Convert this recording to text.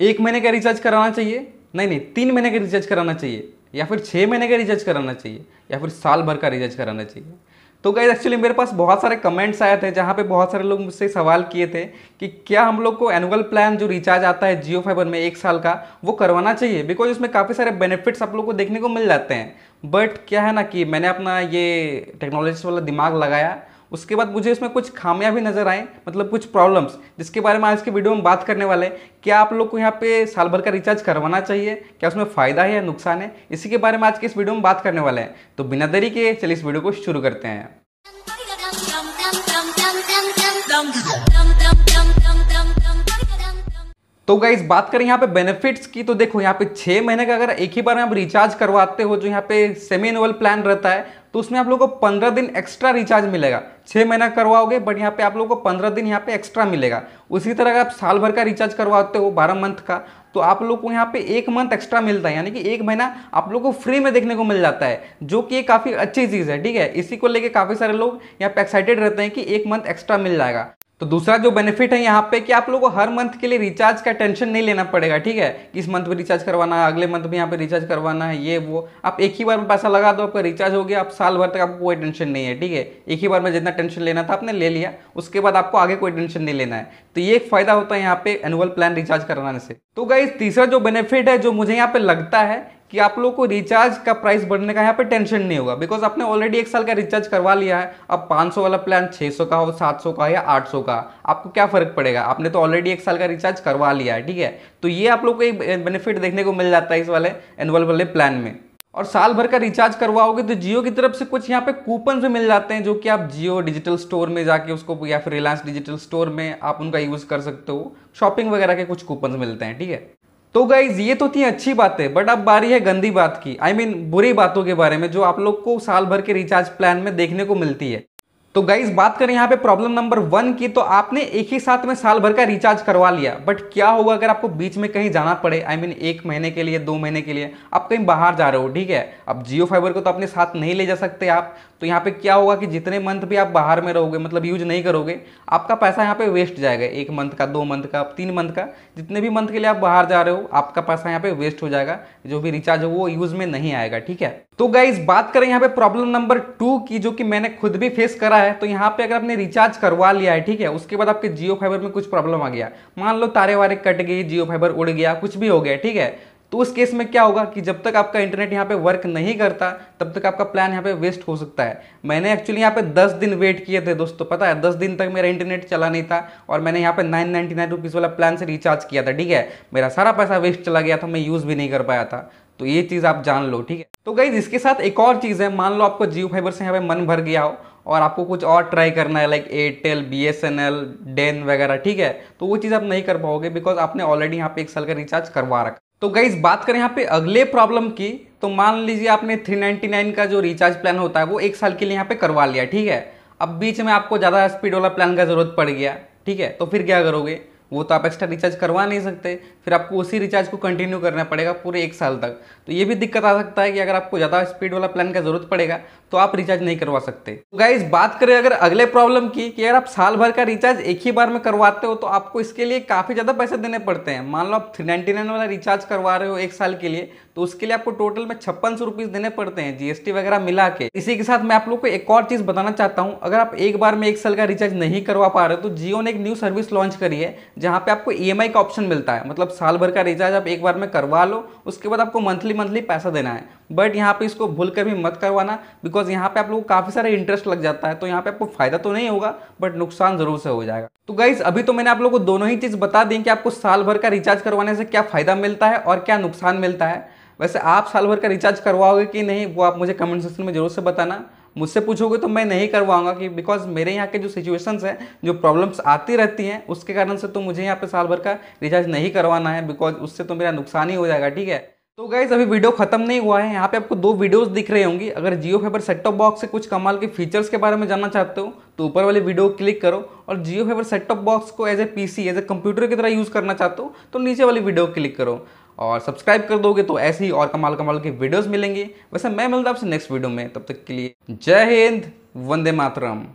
एक महीने का रिचार्ज कराना चाहिए नहीं नहीं तीन महीने का रिचार्ज कराना चाहिए या फिर छः महीने का रिचार्ज कराना चाहिए या फिर साल भर का रिचार्ज कराना चाहिए तो गाइज एक्चुअली मेरे पास बहुत सारे कमेंट्स आए थे जहाँ पे बहुत सारे लोग मुझसे सवाल किए थे कि क्या हम लोग को एनुअल प्लान जो रिचार्ज आता है जियो फाइबर में एक साल का वो करवाना चाहिए बिकॉज उसमें काफ़ी सारे बेनिफिट्स आप लोग को देखने को मिल जाते हैं बट क्या है ना कि मैंने अपना ये टेक्नोलॉजी वाला दिमाग लगाया उसके बाद मुझे इसमें कुछ खामियां भी नज़र आए मतलब कुछ प्रॉब्लम्स जिसके बारे में आज के वीडियो में बात करने वाले हैं क्या आप लोग को यहाँ पे साल भर का रिचार्ज करवाना चाहिए क्या उसमें फ़ायदा है या नुकसान है इसी के बारे में आज के इस वीडियो में बात करने वाले हैं तो बिना देरी के चलिए इस वीडियो को शुरू करते हैं तो गाइज बात करें यहाँ पे बेनिफिट्स की तो देखो यहाँ पे छः महीने का अगर एक ही बार आप रिचार्ज करवाते हो जो यहाँ पे सेमी एनुअल प्लान रहता है तो उसमें आप लोग को पंद्रह दिन एक्स्ट्रा रिचार्ज मिलेगा छः महीना करवाओगे बट यहाँ पे आप लोग को पंद्रह दिन यहाँ पे एक्स्ट्रा मिलेगा उसी तरह अगर आप साल भर का रिचार्ज करवाते हो बारह मंथ का तो आप लोग को यहाँ पे एक मंथ एक्स्ट्रा मिलता है यानी कि एक महीना आप लोग को फ्री में देखने को मिल जाता है जो कि काफ़ी अच्छी चीज़ है ठीक है इसी को लेकर काफ़ी सारे लोग यहाँ पे एक्साइटेड रहते हैं कि एक मंथ एक्स्ट्रा मिल जाएगा तो दूसरा जो बेनिफिट है यहाँ पे कि आप लोगों को हर मंथ के लिए रिचार्ज का टेंशन नहीं लेना पड़ेगा ठीक है किस इस मंथ में रिचार्ज करवाना है अगले मंथ में यहाँ पे रिचार्ज करवाना है ये वो आप एक ही बार में पैसा लगा दो आपका रिचार्ज हो गया आप साल भर तक आपको कोई टेंशन नहीं है ठीक है एक ही बार में जितना टेंशन लेना था आपने ले लिया उसके बाद आपको आगे कोई टेंशन नहीं लेना है तो ये एक फायदा होता है यहाँ पे एनुअल प्लान रिचार्ज करवाने से तो गाइज तीसरा जो बेनिफिट है जो मुझे यहाँ पे लगता है कि आप लोग को रिचार्ज का प्राइस बढ़ने का यहाँ पे टेंशन नहीं होगा बिकॉज आपने ऑलरेडी एक साल का रिचार्ज करवा लिया है अब 500 वाला प्लान 600 का हो 700 का या 800 का आपको क्या फर्क पड़ेगा आपने तो ऑलरेडी एक साल का रिचार्ज करवा लिया है ठीक है तो ये आप लोग को एक बेनिफिट देखने को मिल जाता है इस वाले एनुअल वाले प्लान में और साल भर का रिचार्ज करवाओगे तो जियो की तरफ से कुछ यहाँ पे कूपन भी मिल जाते हैं जो कि आप जियो डिजिटल स्टोर में जाके उसको या फिर रिलायंस डिजिटल स्टोर में आप उनका यूज़ कर सकते हो शॉपिंग वगैरह के कुछ कूपन मिलते हैं ठीक है तो गाइज ये तो थी अच्छी बातें बट अब बारी है गंदी बात की आई I मीन mean, बुरी बातों के बारे में जो आप लोग को साल भर के रिचार्ज प्लान में देखने को मिलती है तो गाइज बात करें यहाँ पे प्रॉब्लम नंबर वन की तो आपने एक ही साथ में साल भर का रिचार्ज करवा लिया बट क्या होगा अगर आपको बीच में कहीं जाना पड़े आई I मीन mean, एक महीने के लिए दो महीने के लिए आप कहीं बाहर जा रहे हो ठीक है अब जियो फाइबर को तो अपने साथ नहीं ले जा सकते आप तो यहाँ पे क्या होगा कि जितने मंथ भी आप बाहर में रहोगे मतलब यूज नहीं करोगे आपका पैसा यहाँ पे वेस्ट जाएगा एक मंथ का दो मंथ का तीन मंथ का जितने भी मंथ के लिए आप बाहर जा रहे हो आपका पैसा यहाँ पे वेस्ट हो जाएगा जो भी रिचार्ज हो वो यूज़ में नहीं आएगा ठीक है तो गाइज बात करें यहाँ पे प्रॉब्लम नंबर टू की जो कि मैंने खुद भी फेस करा है तो यहाँ पे अगर आपने रिचार्ज करवा लिया है ठीक है उसके बाद आपके जियो फाइबर में कुछ प्रॉब्लम आ गया मान लो तारे वारे कट गई जियो फाइबर उड़ गया कुछ भी हो गया ठीक है तो उस केस में क्या होगा कि जब तक आपका इंटरनेट यहाँ पे वर्क नहीं करता तब तक आपका प्लान यहाँ पे वेस्ट हो सकता है मैंने एक्चुअली यहाँ पे 10 दिन वेट किए थे दोस्तों पता है 10 दिन तक मेरा इंटरनेट चला नहीं था और मैंने यहाँ पे नाइन नाइन्टी नाइन रुपीज़ वाला प्लान से रिचार्ज किया था ठीक है मेरा सारा पैसा वेस्ट चला गया था मैं यूज़ भी नहीं कर पाया था तो ये चीज़ आप जान लो ठीक है तो गई इसके साथ एक और चीज़ है मान लो आपको जियो फाइबर से यहाँ पे मन भर गया हो और आपको कुछ और ट्राई करना है like Airtel B S N L Den वगैरह ठीक है तो वो चीज़ आप नहीं कर पाओगे बिकॉज आपने ऑलरेडी यहाँ पे एक साल का रिचार्ज करवा रखा तो गई बात करें यहाँ पे अगले प्रॉब्लम की तो मान लीजिए आपने 399 का जो रिचार्ज प्लान होता है वो एक साल के लिए यहाँ पे करवा लिया ठीक है अब बीच में आपको ज़्यादा स्पीड वाला प्लान का ज़रूरत पड़ गया ठीक है तो फिर क्या करोगे वो तो आप एक्स्ट्रा रिचार्ज करवा नहीं सकते फिर आपको उसी रिचार्ज को कंटिन्यू करना पड़ेगा पूरे एक साल तक तो ये भी दिक्कत आ सकता है कि अगर आपको ज़्यादा स्पीड वाला प्लान का ज़रूरत पड़ेगा तो आप रिचार्ज नहीं करवा सकते तो गाइज बात करें अगर अगले प्रॉब्लम की कि अगर आप साल भर का रिचार्ज एक ही बार में करवाते हो तो आपको इसके लिए काफ़ी ज़्यादा पैसे देने पड़ते हैं मान लो आप थ्री वाला रिचार्ज करवा रहे हो एक साल के लिए तो उसके लिए आपको टोटल में छप्पन सौ रुपीज़ देने पड़ते हैं जीएसटी वगैरह मिला के इसी के साथ मैं आप लोग को एक और चीज़ बताना चाहता हूँ अगर आप एक बार में एक साल का रिचार्ज नहीं करवा पा रहे तो जियो ने एक न्यू सर्विस लॉन्च करी है जहाँ पे आपको ई e का ऑप्शन मिलता है मतलब साल भर का रिचार्ज आप एक बार में करवा लो उसके बाद आपको मंथली मंथली पैसा देना है बट यहाँ पे इसको भूल कर भी मत करवाना बिकॉज यहाँ पे आप लोग को काफ़ी सारा इंटरेस्ट लग जाता है तो यहाँ पे आपको फायदा तो नहीं होगा बट नुकसान जरूर से हो जाएगा तो गाइज अभी तो मैंने आप लोग को दोनों ही चीज़ बता दी कि आपको साल भर का रिचार्ज करवाने से क्या फ़ायदा मिलता है और क्या नुकसान मिलता है वैसे आप साल भर का रिचार्ज करवाओगे कि नहीं वो आप मुझे कमेंट सेक्शन में ज़रूर से बताना मुझसे पूछोगे तो मैं नहीं करवाऊंगा कि बिकॉज मेरे यहाँ के जो सिचुएशंस हैं जो प्रॉब्लम्स आती रहती हैं उसके कारण से तो मुझे यहाँ पे साल भर का रिचार्ज नहीं करवाना है बिकॉज उससे तो मेरा नुकसान ही हो जाएगा ठीक है तो गाइज अभी वीडियो खत्म नहीं हुआ है यहाँ पे आपको दो वीडियोस दिख रही होंगी अगर Jio fiber set top box से कुछ कमाल के फीचर्स के बारे में जानना चाहते हो तो ऊपर वाले वीडियो क्लिक करो और Jio fiber set top box को as a PC as a computer की तरह यूज़ करना चाहते हो तो नीचे वाली वीडियो क्लिक करो और सब्सक्राइब कर दोगे तो ऐसे ही और कमाल कमाल के वीडियोस मिलेंगे वैसे मैं मिलता आपसे नेक्स्ट वीडियो में तब तक के लिए जय हिंद वंदे मातरम